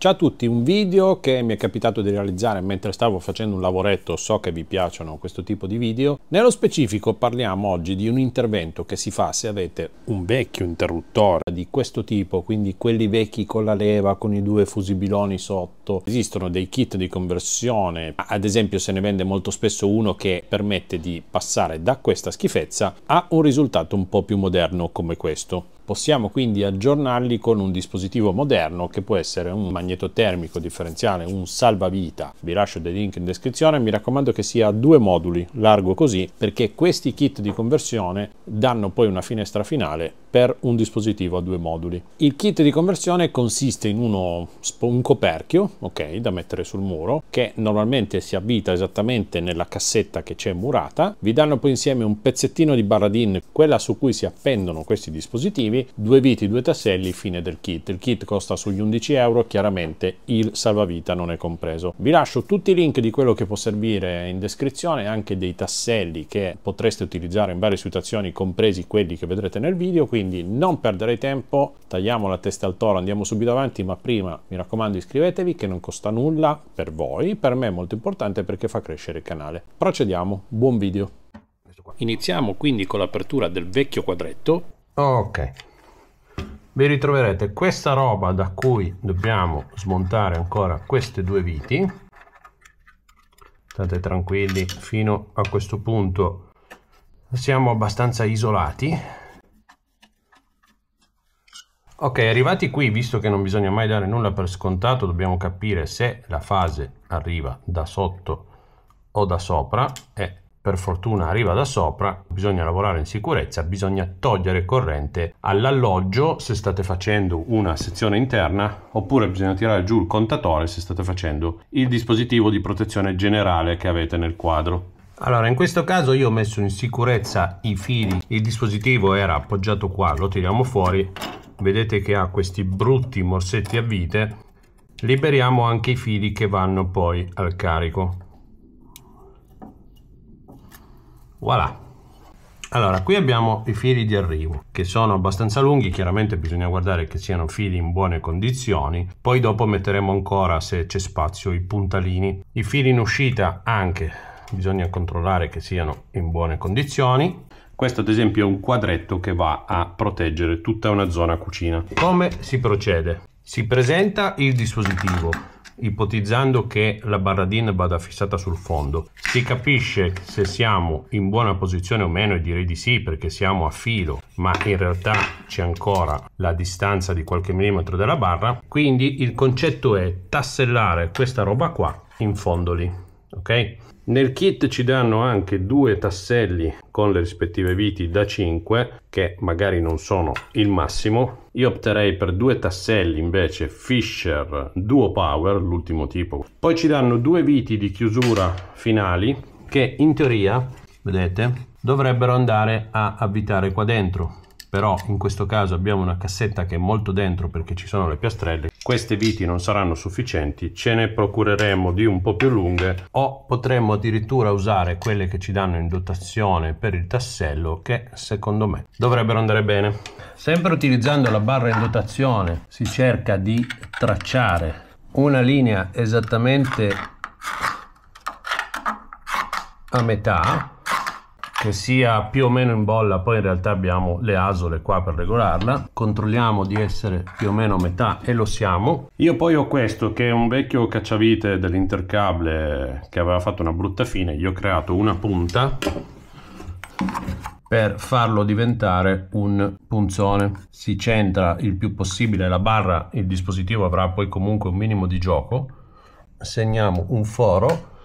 Ciao a tutti, un video che mi è capitato di realizzare mentre stavo facendo un lavoretto, so che vi piacciono questo tipo di video. Nello specifico parliamo oggi di un intervento che si fa se avete un vecchio interruttore di questo tipo, quindi quelli vecchi con la leva, con i due fusibiloni sotto. Esistono dei kit di conversione, ad esempio se ne vende molto spesso uno che permette di passare da questa schifezza a un risultato un po' più moderno come questo. Possiamo quindi aggiornarli con un dispositivo moderno che può essere un magnetotermico differenziale, un salvavita. Vi lascio dei link in descrizione, mi raccomando che sia a due moduli, largo così, perché questi kit di conversione danno poi una finestra finale per un dispositivo a due moduli. Il kit di conversione consiste in uno, un coperchio, ok, da mettere sul muro, che normalmente si abita esattamente nella cassetta che c'è murata. Vi danno poi insieme un pezzettino di barradin, quella su cui si appendono questi dispositivi, due viti, due tasselli, fine del kit. Il kit costa sugli 11 euro, chiaramente il salvavita non è compreso. Vi lascio tutti i link di quello che può servire in descrizione, anche dei tasselli che potreste utilizzare in varie situazioni, compresi quelli che vedrete nel video, quindi quindi non perderei tempo, tagliamo la testa al toro, andiamo subito avanti, ma prima mi raccomando iscrivetevi che non costa nulla per voi, per me è molto importante perché fa crescere il canale. Procediamo, buon video. Iniziamo quindi con l'apertura del vecchio quadretto. Ok, vi ritroverete questa roba da cui dobbiamo smontare ancora queste due viti. State tranquilli, fino a questo punto siamo abbastanza isolati Ok, arrivati qui, visto che non bisogna mai dare nulla per scontato, dobbiamo capire se la fase arriva da sotto o da sopra e per fortuna arriva da sopra, bisogna lavorare in sicurezza, bisogna togliere corrente all'alloggio se state facendo una sezione interna oppure bisogna tirare giù il contatore se state facendo il dispositivo di protezione generale che avete nel quadro. Allora, in questo caso io ho messo in sicurezza i fili, il dispositivo era appoggiato qua, lo tiriamo fuori, vedete che ha questi brutti morsetti a vite, liberiamo anche i fili che vanno poi al carico. Voilà! Allora, qui abbiamo i fili di arrivo, che sono abbastanza lunghi, chiaramente bisogna guardare che siano fili in buone condizioni, poi dopo metteremo ancora, se c'è spazio, i puntalini. I fili in uscita anche bisogna controllare che siano in buone condizioni. Questo ad esempio è un quadretto che va a proteggere tutta una zona cucina. Come si procede? Si presenta il dispositivo, ipotizzando che la barradina vada fissata sul fondo. Si capisce se siamo in buona posizione o meno e direi di sì perché siamo a filo, ma in realtà c'è ancora la distanza di qualche millimetro dalla barra, quindi il concetto è tassellare questa roba qua in fondo lì, nel kit ci danno anche due tasselli con le rispettive viti da 5 che magari non sono il massimo. Io opterei per due tasselli invece Fisher Duo Power, l'ultimo tipo. Poi ci danno due viti di chiusura finali che in teoria, vedete, dovrebbero andare a avvitare qua dentro però in questo caso abbiamo una cassetta che è molto dentro perché ci sono le piastrelle queste viti non saranno sufficienti ce ne procureremo di un po' più lunghe o potremmo addirittura usare quelle che ci danno in dotazione per il tassello che secondo me dovrebbero andare bene sempre utilizzando la barra in dotazione si cerca di tracciare una linea esattamente a metà che sia più o meno in bolla, poi in realtà abbiamo le asole qua per regolarla, controlliamo di essere più o meno a metà e lo siamo. Io poi ho questo che è un vecchio cacciavite dell'intercable che aveva fatto una brutta fine, gli ho creato una punta per farlo diventare un punzone. Si centra il più possibile la barra, il dispositivo avrà poi comunque un minimo di gioco, segniamo un foro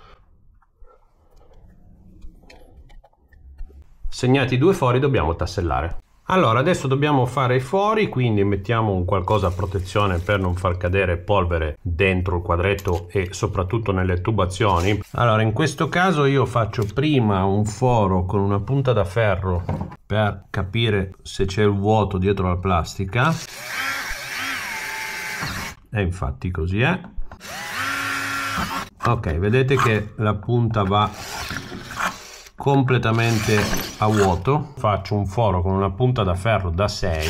Segnati due fori dobbiamo tassellare. Allora adesso dobbiamo fare i fori quindi mettiamo un qualcosa a protezione per non far cadere polvere dentro il quadretto e soprattutto nelle tubazioni. Allora in questo caso io faccio prima un foro con una punta da ferro per capire se c'è il vuoto dietro la plastica. E infatti così è. Ok vedete che la punta va completamente a vuoto faccio un foro con una punta da ferro da 6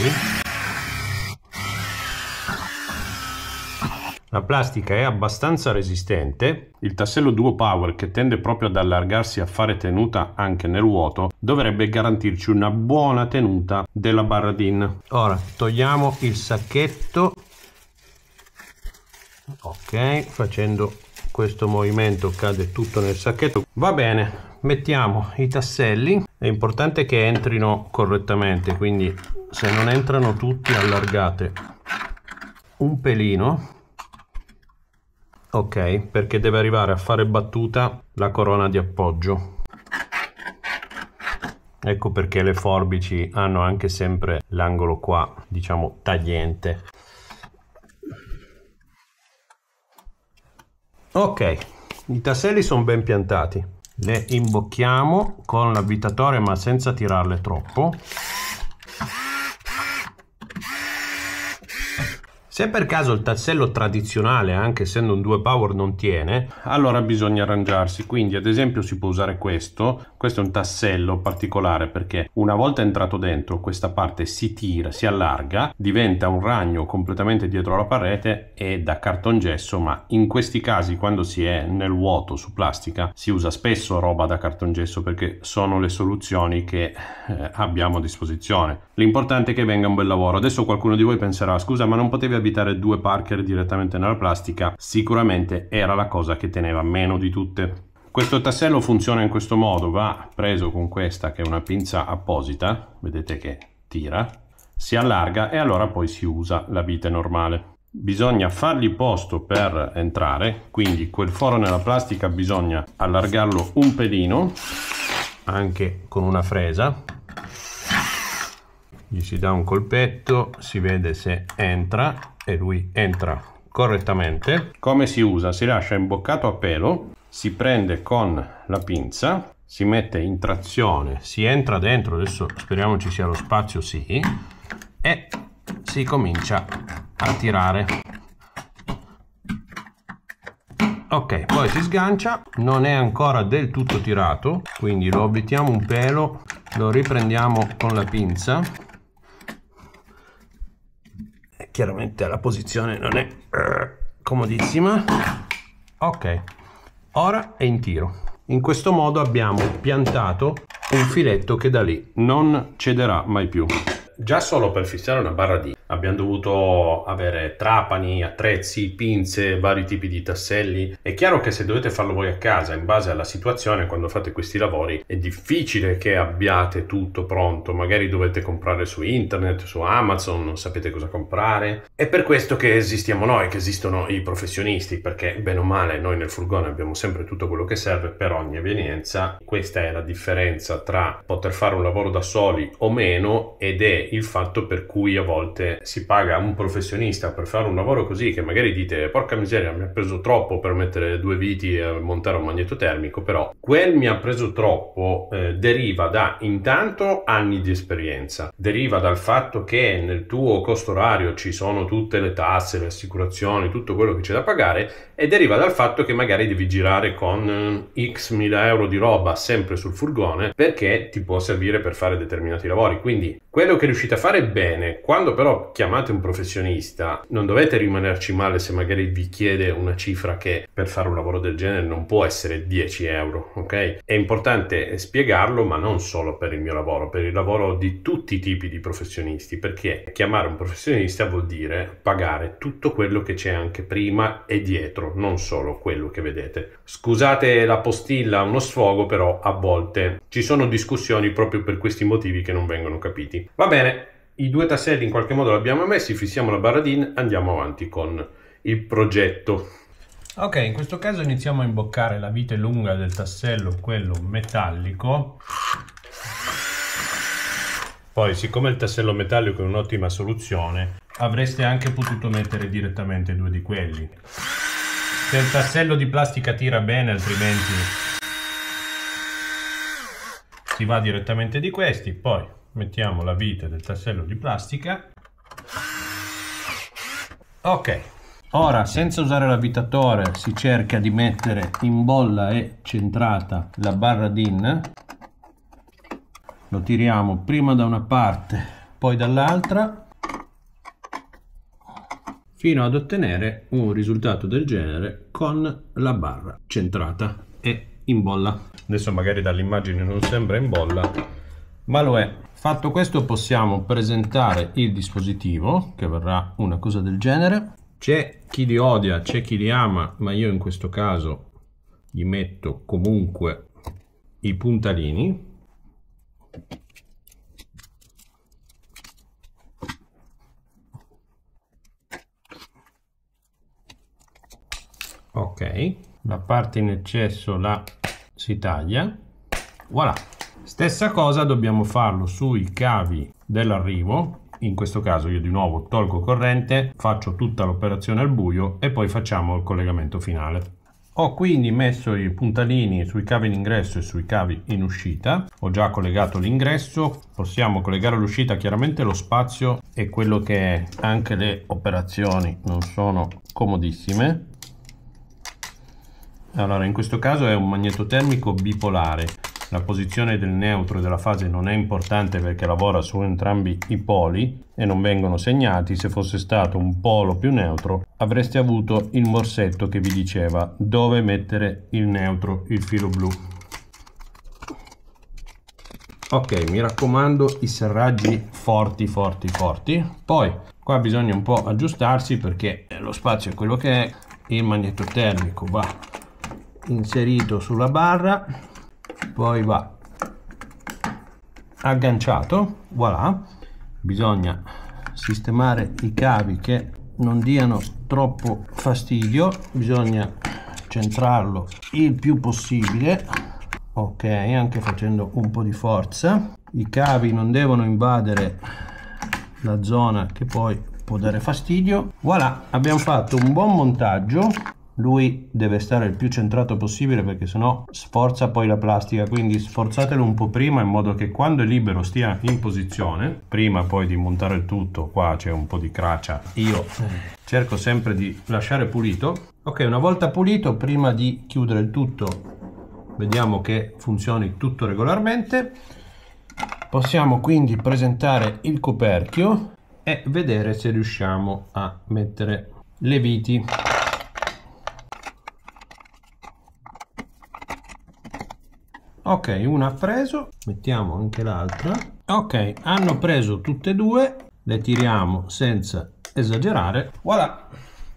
La plastica è abbastanza resistente, il tassello Duo Power che tende proprio ad allargarsi a fare tenuta anche nel vuoto dovrebbe garantirci una buona tenuta della barra DIN. Ora togliamo il sacchetto, ok, facendo questo movimento cade tutto nel sacchetto, va bene, mettiamo i tasselli è importante che entrino correttamente quindi se non entrano tutti allargate un pelino ok perché deve arrivare a fare battuta la corona di appoggio ecco perché le forbici hanno anche sempre l'angolo qua diciamo tagliente ok i tasselli sono ben piantati le imbocchiamo con l'avvitatore ma senza tirarle troppo Se per caso il tassello tradizionale, anche essendo un 2 power, non tiene, allora bisogna arrangiarsi. Quindi ad esempio si può usare questo. Questo è un tassello particolare perché una volta entrato dentro questa parte si tira, si allarga, diventa un ragno completamente dietro la parete e da cartongesso, ma in questi casi quando si è nel vuoto su plastica si usa spesso roba da cartongesso perché sono le soluzioni che eh, abbiamo a disposizione. L'importante è che venga un bel lavoro. Adesso qualcuno di voi penserà, scusa ma non potevi avvitare due Parker direttamente nella plastica sicuramente era la cosa che teneva meno di tutte. Questo tassello funziona in questo modo, va preso con questa che è una pinza apposita, vedete che tira, si allarga e allora poi si usa la vite normale bisogna fargli posto per entrare quindi quel foro nella plastica bisogna allargarlo un pelino anche con una fresa gli si dà un colpetto si vede se entra e lui entra correttamente. Come si usa? Si lascia imboccato a pelo, si prende con la pinza, si mette in trazione, si entra dentro, adesso speriamo ci sia lo spazio, sì, e si comincia a tirare. Ok, poi si sgancia, non è ancora del tutto tirato, quindi lo oblitiamo un pelo, lo riprendiamo con la pinza chiaramente la posizione non è eh, comodissima ok ora è in tiro in questo modo abbiamo piantato un filetto che da lì non cederà mai più già solo per fissare una barra di abbiamo dovuto avere trapani, attrezzi, pinze, vari tipi di tasselli. È chiaro che se dovete farlo voi a casa, in base alla situazione, quando fate questi lavori, è difficile che abbiate tutto pronto. Magari dovete comprare su internet, su Amazon, non sapete cosa comprare. È per questo che esistiamo noi, che esistono i professionisti, perché bene o male noi nel furgone abbiamo sempre tutto quello che serve per ogni evenienza. Questa è la differenza tra poter fare un lavoro da soli o meno ed è il fatto per cui a volte si paga un professionista per fare un lavoro così che magari dite porca miseria mi ha preso troppo per mettere due viti e montare un magneto termico, però quel mi ha preso troppo eh, deriva da intanto anni di esperienza, deriva dal fatto che nel tuo costo orario ci sono tutte le tasse, le assicurazioni, tutto quello che c'è da pagare e deriva dal fatto che magari devi girare con eh, x mila euro di roba sempre sul furgone perché ti può servire per fare determinati lavori. Quindi quello che riuscite a fare bene, quando però chiamate un professionista non dovete rimanerci male se magari vi chiede una cifra che per fare un lavoro del genere non può essere 10 euro, ok? È importante spiegarlo ma non solo per il mio lavoro, per il lavoro di tutti i tipi di professionisti, perché chiamare un professionista vuol dire pagare tutto quello che c'è anche prima e dietro, non solo quello che vedete. Scusate la postilla, uno sfogo, però a volte ci sono discussioni proprio per questi motivi che non vengono capiti va bene, i due tasselli in qualche modo li abbiamo messi, fissiamo la barra DIN, andiamo avanti con il progetto. Ok, in questo caso iniziamo a imboccare la vite lunga del tassello, quello metallico. Poi, siccome il tassello metallico è un'ottima soluzione, avreste anche potuto mettere direttamente due di quelli. Se il tassello di plastica tira bene, altrimenti si va direttamente di questi, poi mettiamo la vite del tassello di plastica ok ora senza usare l'avvitatore si cerca di mettere in bolla e centrata la barra DIN lo tiriamo prima da una parte poi dall'altra fino ad ottenere un risultato del genere con la barra centrata e in bolla adesso magari dall'immagine non sembra in bolla ma lo è. Fatto questo possiamo presentare il dispositivo, che verrà una cosa del genere. C'è chi li odia, c'è chi li ama, ma io in questo caso gli metto comunque i puntalini. Ok, la parte in eccesso la si taglia. Voilà. Stessa cosa dobbiamo farlo sui cavi dell'arrivo. In questo caso io di nuovo tolgo corrente, faccio tutta l'operazione al buio e poi facciamo il collegamento finale. Ho quindi messo i puntalini sui cavi in ingresso e sui cavi in uscita, ho già collegato l'ingresso, possiamo collegare l'uscita, chiaramente lo spazio è quello che è, anche le operazioni non sono comodissime. Allora in questo caso è un magneto termico bipolare, la posizione del neutro della fase non è importante perché lavora su entrambi i poli e non vengono segnati. Se fosse stato un polo più neutro avreste avuto il morsetto che vi diceva dove mettere il neutro, il filo blu. Ok, mi raccomando i serraggi forti, forti, forti. Poi qua bisogna un po' aggiustarsi perché lo spazio è quello che è. Il magneto termico va inserito sulla barra poi va agganciato voilà bisogna sistemare i cavi che non diano troppo fastidio bisogna centrarlo il più possibile ok anche facendo un po di forza i cavi non devono invadere la zona che poi può dare fastidio voilà abbiamo fatto un buon montaggio lui deve stare il più centrato possibile perché sennò sforza poi la plastica quindi sforzatelo un po' prima in modo che quando è libero stia in posizione prima poi di montare il tutto qua c'è un po' di cracia io cerco sempre di lasciare pulito ok una volta pulito prima di chiudere il tutto vediamo che funzioni tutto regolarmente possiamo quindi presentare il coperchio e vedere se riusciamo a mettere le viti ok una ha preso mettiamo anche l'altra ok hanno preso tutte e due le tiriamo senza esagerare voilà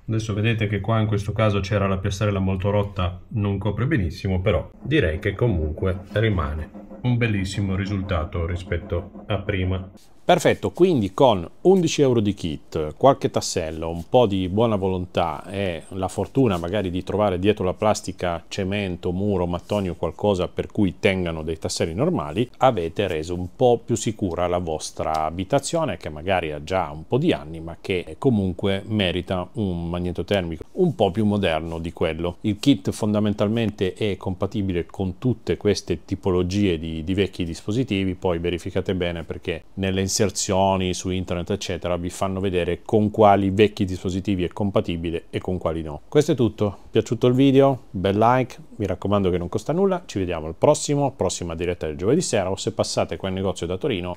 adesso vedete che qua in questo caso c'era la piastrella molto rotta non copre benissimo però direi che comunque rimane un bellissimo risultato rispetto a prima Perfetto, quindi con 11 euro di kit, qualche tassello, un po' di buona volontà e la fortuna magari di trovare dietro la plastica cemento, muro, mattoni o qualcosa per cui tengano dei tasselli normali, avete reso un po' più sicura la vostra abitazione che magari ha già un po' di anni ma che comunque merita un magnetotermico un po' più moderno di quello. Il kit fondamentalmente è compatibile con tutte queste tipologie di, di vecchi dispositivi, poi verificate bene perché nelle inserzioni su internet, eccetera, vi fanno vedere con quali vecchi dispositivi è compatibile e con quali no. Questo è tutto. Piaciuto il video? Bel like, mi raccomando che non costa nulla. Ci vediamo al prossimo, prossima diretta del giovedì sera o se passate qua in negozio da Torino,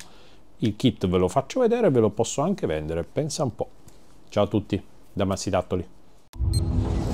il kit ve lo faccio vedere e ve lo posso anche vendere. Pensa un po'. Ciao a tutti da massi dattoli